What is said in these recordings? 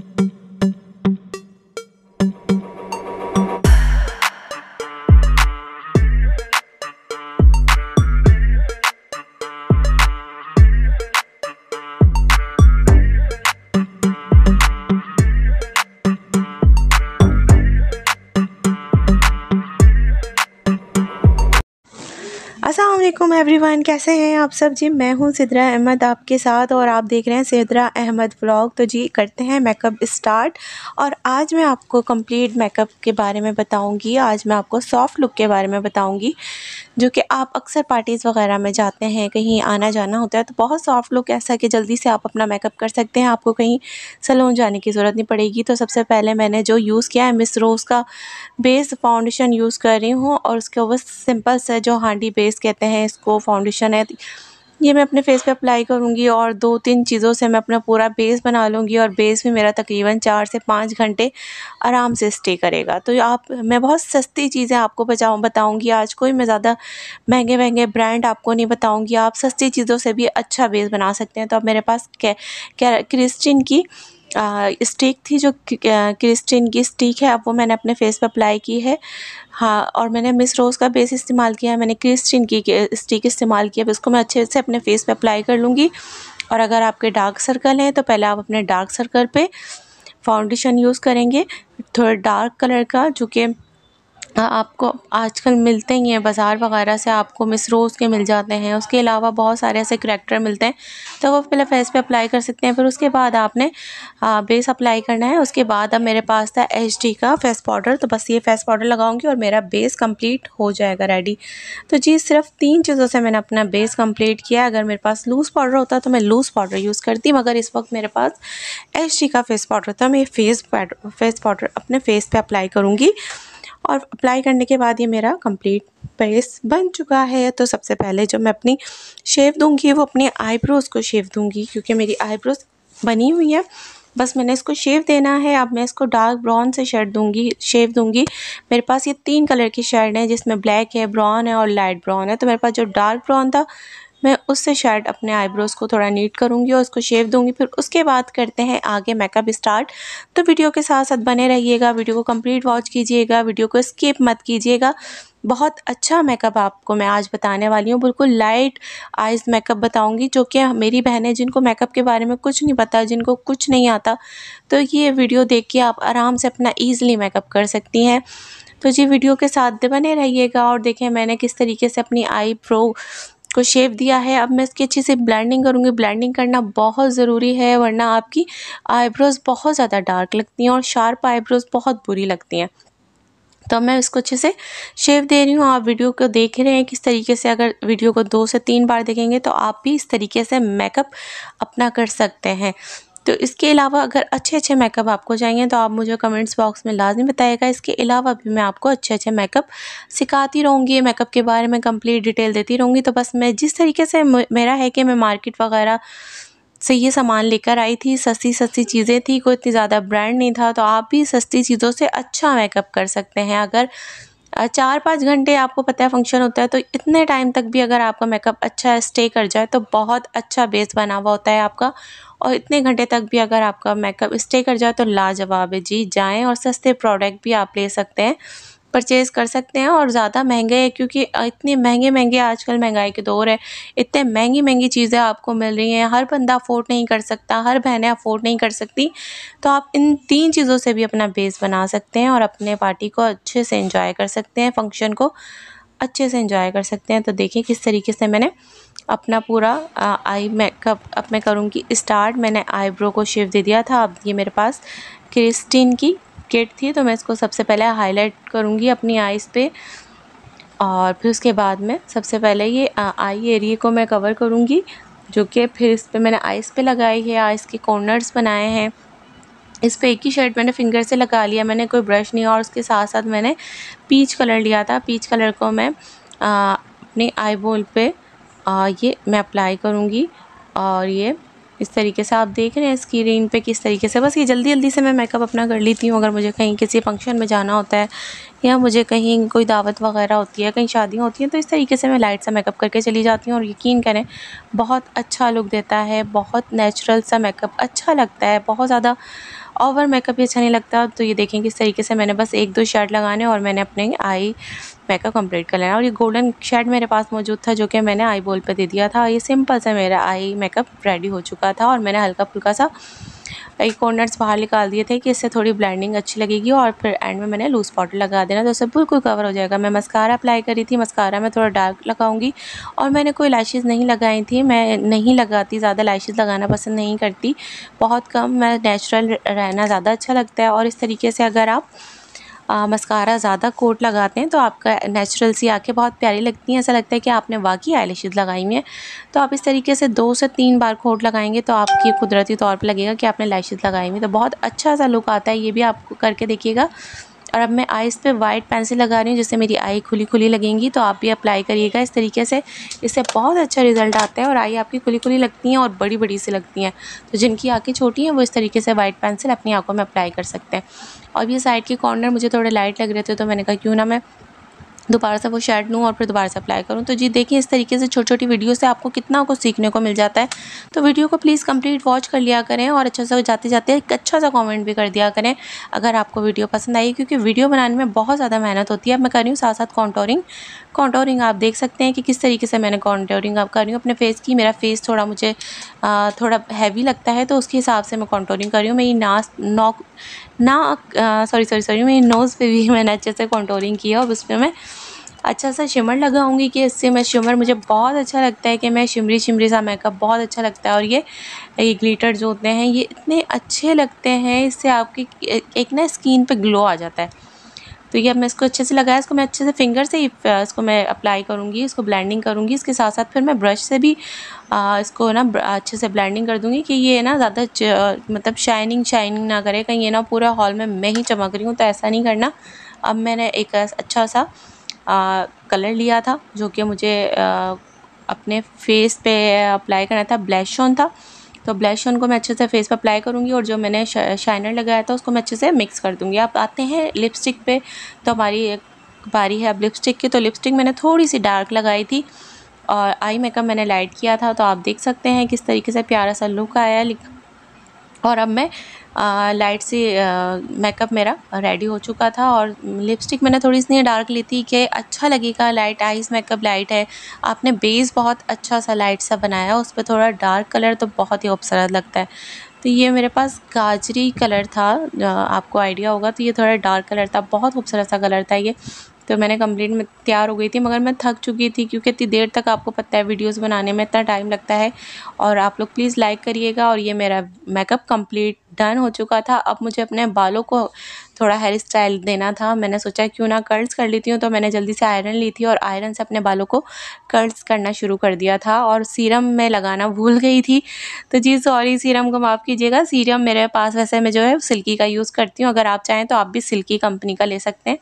thank you every everyone कैसे हैं आप सब जी मैं हूं सिदरा अहमद आपके साथ और आप देख रहे हैं सिदरा अहमद व्लॉग तो जी करते हैं मेकअप स्टार्ट और आज मैं आपको कंप्लीट मेकअप के बारे में बताऊंगी आज मैं आपको सॉफ़्ट लुक के बारे में बताऊंगी जो कि आप अक्सर पार्टीज़ वगैरह में जाते हैं कहीं आना जाना होता है तो बहुत सॉफ्ट लुक ऐसा कि जल्दी से आप अपना मेकअप कर सकते हैं आपको कहीं सलून जाने की ज़रूरत नहीं पड़ेगी तो सबसे पहले मैंने जो यूज़ किया है मिस रोज़ का बेस फाउंडेशन यूज़ कर रही हूँ और उसके वो सिंपल से जो हांडी बेस बेस कहते हैं इसको फाउंडेशन है ये मैं अपने फेस पे अप्लाई करूँगी और दो तीन चीज़ों से मैं अपना पूरा बेस बना लूँगी और बेस भी मेरा तकरीबन चार से पाँच घंटे आराम से स्टे करेगा तो आप मैं बहुत सस्ती चीज़ें आपको बचाऊँ बताऊँगी आज कोई मैं ज़्यादा महंगे महंगे ब्रांड आपको नहीं बताऊँगी आप सस्ती चीज़ों से भी अच्छा बेस बना सकते हैं तो अब मेरे पास क्रिस्टिन की स्टिक थी जो क्रिस्टिन की स्टिक है अब वो मैंने अपने फेस पर अप्लाई की है हाँ और मैंने मिस रोज़ का बेस इस्तेमाल किया है मैंने क्रिस्टिन की स्टिक इस्तेमाल किया अब इसको मैं अच्छे से अपने फेस पर अप्लाई कर लूँगी और अगर आपके डार्क सर्कल हैं तो पहले आप अपने डार्क सर्कल पर फाउंडेशन यूज़ करेंगे थोड़ा डार्क कलर का जो कि आपको आजकल मिलते ही हैं बाज़ार वगैरह से आपको मिसरोज़ के मिल जाते हैं उसके अलावा बहुत सारे ऐसे करेक्टर मिलते हैं तो वो पहले फेस पे अप्लाई कर सकते हैं फिर उसके बाद आपने बेस अप्लाई करना है उसके बाद अब मेरे पास था एच का फेस पाउडर तो बस ये फेस पाउडर लगाऊंगी और मेरा बेस कम्प्लीट हो जाएगा रेडी तो जी सिर्फ तीन चीज़ों से मैंने अपना बेस कम्प्लीट किया अगर मेरे पास लूज़ पाउडर होता तो मैं लूज़ पाउडर यूज़ करती मगर इस वक्त मेरे पास एच का फेस पाउडर था मैं फेस फेस पाउडर अपने फेस पर अप्लाई करूँगी और अप्लाई करने के बाद ये मेरा कंप्लीट बेस बन चुका है तो सबसे पहले जो मैं अपनी शेव दूंगी वो अपने आईब्रोज़ को शेव दूंगी क्योंकि मेरी आईब्रोज़ बनी हुई है बस मैंने इसको शेव देना है अब मैं इसको डार्क ब्राउन से शेड दूंगी शेव दूंगी मेरे पास ये तीन कलर की शेड है जिसमें ब्लैक है ब्राउन है और लाइट ब्राउन है तो मेरे पास जो डार्क ब्राउन था मैं उससे शर्ट अपने आईब्रोज़ को थोड़ा नीट करूँगी और उसको शेव दूँगी फिर उसके बाद करते हैं आगे मेकअप स्टार्ट तो वीडियो के साथ साथ बने रहिएगा वीडियो को कंप्लीट वॉच कीजिएगा वीडियो को स्किप मत कीजिएगा बहुत अच्छा मेकअप आपको मैं आज बताने वाली हूँ बिल्कुल लाइट आइज मेकअप बताऊँगी जो कि मेरी बहनें जिनको मेकअप के बारे में कुछ नहीं पता जिनको कुछ नहीं आता तो ये वीडियो देख के आप आराम से अपना ईज़िली मेकअप कर सकती हैं तो जी वीडियो के साथ बने रहिएगा और देखें मैंने किस तरीके से अपनी आई प्रो को शेप दिया है अब मैं इसकी अच्छे से ब्लेंडिंग करूँगी ब्लेंडिंग करना बहुत ज़रूरी है वरना आपकी आईब्रोज़ बहुत ज़्यादा डार्क लगती हैं और शार्प आईब्रोज़ बहुत बुरी लगती हैं तो मैं इसको अच्छे से शेप दे रही हूँ आप वीडियो को देख रहे हैं किस तरीके से अगर वीडियो को दो से तीन बार देखेंगे तो आप भी इस तरीके से मेकअप अपना कर सकते हैं तो इसके अलावा अगर अच्छे अच्छे मेकअप आपको चाहिए तो आप मुझे कमेंट्स बॉक्स में लाजमी बताएगा इसके अलावा भी मैं आपको अच्छे अच्छे मेकअप सिखाती रहूँगी मेकअप के बारे में कंप्लीट डिटेल देती रहूँगी तो बस मैं जिस तरीके से मेरा है कि मैं मार्केट वगैरह से ये सामान लेकर आई थी सस्ती सस्ती चीज़ें थी कोई इतनी ज़्यादा ब्रांड नहीं था तो आप भी सस्ती चीज़ों से अच्छा मेकअप कर सकते हैं अगर चार पाँच घंटे आपको पता है फंक्शन होता है तो इतने टाइम तक भी अगर आपका मेकअप अच्छा स्टे कर जाए तो बहुत अच्छा बेस बना हुआ होता है आपका और इतने घंटे तक भी अगर आपका मेकअप स्टे कर जाए तो लाजवाब है जी जाएँ और सस्ते प्रोडक्ट भी आप ले सकते हैं परचेज़ कर सकते हैं और ज़्यादा महंगे है क्योंकि इतने महंगे महंगे आजकल महंगाई के दौर है इतने महंगी महंगी चीज़ें आपको मिल रही हैं हर बंदा अफोर्ड नहीं कर सकता हर बहनें अफोर्ड नहीं कर सकती तो आप इन तीन चीज़ों से भी अपना बेस बना सकते हैं और अपने पार्टी को अच्छे से इंजॉय कर सकते हैं फंक्शन को अच्छे से इंजॉय कर सकते हैं तो देखिए किस तरीके से मैंने अपना पूरा आई मेकअप अब मैं करूँगी स्टार्ट मैंने आईब्रो को शेव दे दिया था अब ये मेरे पास क्रिस्टीन की किट थी तो मैं इसको सबसे पहले हाईलाइट करूँगी अपनी आइज़ पे और फिर उसके बाद में सबसे पहले ये आई एरिए को मैं कवर करूँगी जो कि फिर इस पर मैंने आइज़ पे लगाई है आइज़ के कॉर्नर्स बनाए हैं इस पर एक ही शर्ट मैंने फिंगर से लगा लिया मैंने कोई ब्रश नहीं और उसके साथ साथ मैंने पीच कलर लिया था पीच कलर को मैं अपने आई बोल पर ये मैं अप्लाई करूँगी और ये इस तरीके से आप देख रहे हैं स्क्रीन पे किस तरीके से बस ये जल्दी जल्दी से मैं मेकअप अपना कर लेती हूँ अगर मुझे कहीं किसी फंक्शन में जाना होता है या मुझे कहीं कोई दावत वगैरह होती है कहीं शादियाँ होती हैं तो इस तरीके से मैं लाइट सा मेकअप करके चली जाती हूँ और यकीन करें बहुत अच्छा लुक देता है बहुत नेचुरल सा मेकअप अच्छा लगता है बहुत ज़्यादा ओवर मेकअप भी अच्छा नहीं लगता तो ये देखें किस तरीके से मैंने बस एक दो शर्ट लगाने और मैंने अपने आई मेकअप कंप्लीट कर लेना और ये गोल्डन शर्ट मेरे पास मौजूद था जो कि मैंने आई बॉल पर दे दिया था ये सिंपल सा मेरा आई मेकअप रेडी हो चुका था और मैंने हल्का फुल्का सा एक कॉर्नर्स बाहर निकाल दिए थे कि इससे थोड़ी ब्लाइंडिंग अच्छी लगेगी और फिर एंड में मैंने लूज़ पाउडर लगा देना तो उससे बिल्कुल कवर हो जाएगा मैं मस्कारा अप्लाई करी थी मस्कारा में थोड़ा डार्क लगाऊंगी और मैंने कोई लाइशेज़ नहीं लगाई थी मैं नहीं लगाती ज़्यादा लाइशेज़ लगाना पसंद नहीं करती बहुत कम मैं नेचुरल रहना ज़्यादा अच्छा लगता है और इस तरीके से अगर आप मस्कारा ज़्यादा कोट लगाते हैं तो आपका नेचुरल सी आँखें बहुत प्यारी लगती हैं ऐसा लगता है कि आपने वाकई आई लगाई हुई हैं तो आप इस तरीके से दो से तीन बार कोट लगाएंगे तो आपकी कुदरती तौर पर लगेगा कि आपने लैशेज़ लगाई हुई तो बहुत अच्छा सा लुक आता है ये भी आप करके देखिएगा और अब मैं आईज़ पे वाइट पेंसिल लगा रही हूँ जिससे मेरी आई खुली खुली लगेंगी तो आप भी अप्लाई करिएगा इस तरीके से इससे बहुत अच्छा रिजल्ट आता है और आई आपकी खुली खुली लगती हैं और बड़ी बड़ी सी लगती हैं तो जिनकी आँखें छोटी हैं वो इस तरीके से वाइट पेंसिल अपनी आँखों में अप्लाई कर सकते हैं और ये साइड के कॉर्नर मुझे थोड़े लाइट लग रहे थे तो मैंने कहा क्यों ना मैं दोबारा से वो शर्ट लूँ और फिर दोबारा से अप्लाई करूँ तो जी देखिए इस तरीके से छोटी छोटी वीडियो से आपको कितना कुछ सीखने को मिल जाता है तो वीडियो को प्लीज़ कंप्लीट वॉच कर लिया करें और अच्छे से जाते जाते एक अच्छा सा कॉमेंट भी कर दिया करें अगर आपको वीडियो पसंद आई क्योंकि वीडियो बनाने में बहुत ज़्यादा मेहनत होती है मैं कर रही हूँ साथ साथ कॉन्टोरिंग कॉन्टोरिंग आप देख सकते हैं कि किस तरीके से मैंने कॉन्टोरिंग आप कर रही हूँ अपने फेस की मेरा फेस थोड़ा मुझे थोड़ा हैवी लगता है तो उसके हिसाब से मैं कॉन्टोरिंग कर रही हूँ मेरी नाक नॉक नाक सॉरी सॉरी सॉरी मेरी नोज़ पर भी मैंने अच्छे से कॉन्टोरिंग की है और उस पर मैं अच्छा सा शिमर लगाऊंगी कि इससे मैं शिमर मुझे बहुत अच्छा लगता है कि मैं शिमरी शिमरी सा मेकअप बहुत अच्छा लगता है और ये ये ग्लिटर जो होते हैं ये इतने अच्छे लगते हैं इससे आपकी एक ना स्किन पे ग्लो आ जाता है तो ये अब मैं इसको अच्छे से लगाया इसको मैं अच्छे से फिंगर से ही इसको मैं अप्लाई करूँगी इसको ब्लैंडिंग करूँगी इसके साथ साथ फिर मैं ब्रश से भी आ, इसको ना अच्छे से ब्लैंडिंग कर दूँगी कि ये ना ज़्यादा मतलब शाइनिंग शाइनिंग ना करे कहीं ये ना पूरा हॉल में मैं ही चमक रही हूँ तो ऐसा नहीं करना अब मैंने एक अच्छा सा कलर लिया था जो कि मुझे अपने फेस पे अप्लाई करना था ब्लैश ऑन था तो ब्लैश ऑन को मैं अच्छे से फेस पर अप्लाई करूँगी और जो मैंने शाइनर लगाया था उसको मैं अच्छे से मिक्स कर दूँगी आप आते हैं लिपस्टिक पे तो हमारी एक बारी है अब लिपस्टिक की तो लिपस्टिक मैंने थोड़ी सी डार्क लगाई थी और आई मेकअप मैंने लाइट किया था तो आप देख सकते हैं किस तरीके से प्यारा सा लुक आया और अब मैं लाइट सी मेकअप मेरा रेडी हो चुका था और लिपस्टिक मैंने थोड़ी इसलिए डार्क ली थी कि अच्छा लगेगा लाइट आइज़ मेकअप लाइट है आपने बेस बहुत अच्छा सा लाइट सा बनाया उस पर थोड़ा डार्क कलर तो बहुत ही खूबसूरत लगता है तो ये मेरे पास गाजरी कलर था आपको आइडिया होगा तो ये थोड़ा डार्क कलर था बहुत खूबसूरत सा कलर था ये तो मैंने कंप्लीट में तैयार हो गई थी मगर मैं थक चुकी थी क्योंकि इतनी देर तक आपको पता है वीडियोस बनाने में इतना टाइम लगता है और आप लोग प्लीज़ लाइक करिएगा और ये मेरा मेकअप कंप्लीट डन हो चुका था अब मुझे अपने बालों को थोड़ा हेयर स्टाइल देना था मैंने सोचा क्यों ना कर्ल्स कर लेती हूँ तो मैंने जल्दी से आयरन ली थी और आयरन से अपने बालों को कर्ल्स करना शुरू कर दिया था और सीरम मैं लगाना भूल गई थी तो जी सॉरी सीरम को माफ़ कीजिएगा सीरम मेरे पास वैसे मैं जो है सिल्की का यूज़ करती हूँ अगर आप चाहें तो आप भी सिल्की कंपनी का ले सकते हैं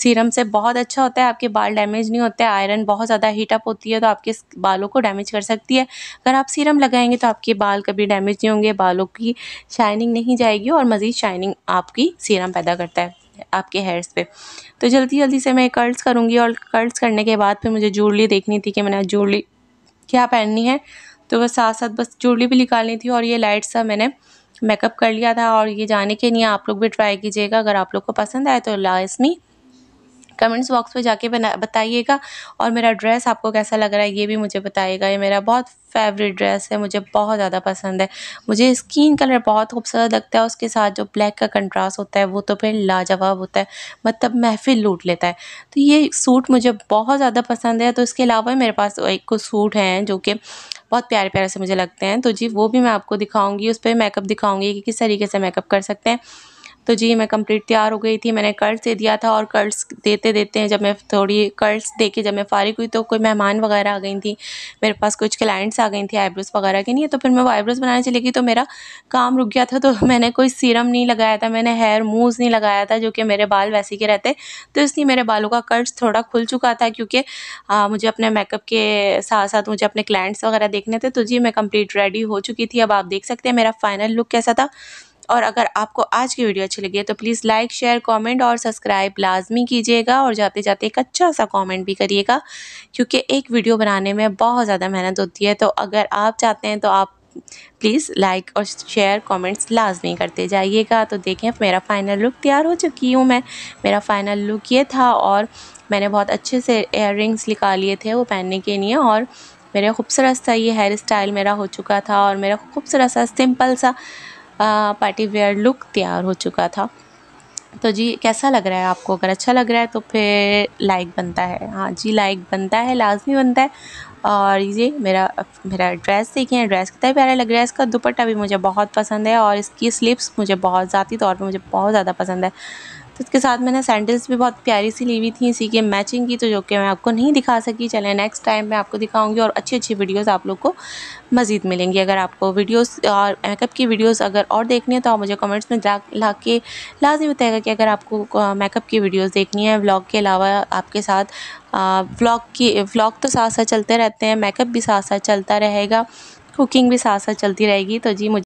सीरम से बहुत अच्छा होता है आपके बाल डैमेज नहीं होते आयरन बहुत ज़्यादा हीटअप होती है तो आपके बालों को डैमेज कर सकती है अगर आप सीरम लगाएंगे तो आपके बाल कभी डैमेज नहीं होंगे बालों की शाइनिंग नहीं जाएगी और मज़ीद शाइनिंग आपकी सीरम पैदा करता है आपके हेयर्स पे तो जल्दी जल्दी से मैं कर्ल्स करूँगी और कर्ल्स करने के बाद फिर मुझे जूड़ली देखनी थी कि मैंने जूड़ली क्या पहननी है तो बस साथ साथ बस जूड़ली भी निकालनी थी और ये लाइट सा मैंने मेकअप कर लिया था और ये जाने के लिए आप लोग भी ट्राई कीजिएगा अगर आप लोग को पसंद आए तो लाजमी कमेंट्स बॉक्स में जाके बना बताइएगा और मेरा ड्रेस आपको कैसा लग रहा है ये भी मुझे बताइएगा ये मेरा बहुत फेवरेट ड्रेस है मुझे बहुत ज़्यादा पसंद है मुझे स्किन कलर बहुत खूबसूरत लगता है उसके साथ जो ब्लैक का कंट्रास्ट होता है वो तो फिर लाजवाब होता है मतलब महफिल लूट लेता है तो ये सूट मुझे बहुत ज़्यादा पसंद है तो इसके अलावा मेरे पास एक कुछ सूट हैं जो कि बहुत प्यारे प्यारे से मुझे लगते हैं तो जी वो भी मैं आपको दिखाऊँगी उस पर मेकअप दिखाऊंगी कि किस तरीके से मेकअप कर सकते हैं तो जी मैं कंप्लीट तैयार हो गई थी मैंने कर्ज दे दिया था और कर्ज देते देते हैं जब मैं थोड़ी कर्ल्स दे के जब मैं फारिग हुई तो कोई मेहमान वगैरह आ गई थी मेरे पास कुछ क्लाइंट्स आ गई थी आईब्रोज वगैरह के लिए तो फिर मैं वो आईब्रोज बनाने चली गई तो मेरा काम रुक गया था तो मैंने कोई सीरम नहीं लगाया था मैंने हेयर मूव नहीं लगाया था जो कि मेरे बाल वैसे के रहते तो इसलिए मेरे बालों का कर्ज थोड़ा खुल चुका था क्योंकि मुझे अपने मेकअप के साथ साथ मुझे अपने क्लाइंट्स वगैरह देखने थे तो जी मैं कंप्लीट रेडी हो चुकी थी अब आप देख सकते हैं मेरा फाइनल लुक कैसा था और अगर आपको आज की वीडियो अच्छी लगी है तो प्लीज़ लाइक शेयर कॉमेंट और सब्सक्राइब लाजमी कीजिएगा और जाते जाते एक अच्छा सा कॉमेंट भी करिएगा क्योंकि एक वीडियो बनाने में बहुत ज़्यादा मेहनत होती है तो अगर आप चाहते हैं तो आप प्लीज़ लाइक और शेयर कमेंट्स लाजमी करते जाइएगा तो देखें मेरा फ़ाइनल लुक तैयार हो चुकी हूँ मैं मेरा फ़ाइनल लुक ये था और मैंने बहुत अच्छे से एयर निकाल लिए थे वो पहनने के लिए और मेरा खूबसूरत सा ये हेयर स्टाइल मेरा हो चुका था और मेरा खूबसूरत सा सिंपल सा पार्टी वेयर लुक तैयार हो चुका था तो जी कैसा लग रहा है आपको अगर अच्छा लग रहा है तो फिर लाइक बनता है हाँ जी लाइक बनता है लाजमी बनता है और ये मेरा मेरा ड्रेस देखिए ड्रेस कितना प्यारा लग रहा है इसका दुपट्टा भी मुझे बहुत पसंद है और इसकी स्लिप्स मुझे बहुत ज़ाती तौर पर मुझे बहुत ज़्यादा पसंद है तो इसके साथ मैंने सैंडल्स भी बहुत प्यारी सी ली हुई थी इसी के मैचिंग की तो जो कि मैं आपको नहीं दिखा सकी चलें नेक्स्ट टाइम मैं आपको दिखाऊँगी और अच्छी अच्छी वीडियोज़ आप लोग को मज़ीद मिलेंगी अगर आपको वीडियोस और मेकअप की वीडियोस अगर और देखनी है तो आप मुझे कमेंट्स में जा ला के लाजमी बताएगा कि अगर आपको मेकअप की वीडियोज़ देखनी है व्लॉग के अलावा आपके साथ व्लॉग की ब्लॉग तो साथ साथ चलते रहते हैं मेकअप भी साथ साथ चलता रहेगा कुकिंग भी साथ साथ चलती रहेगी तो जी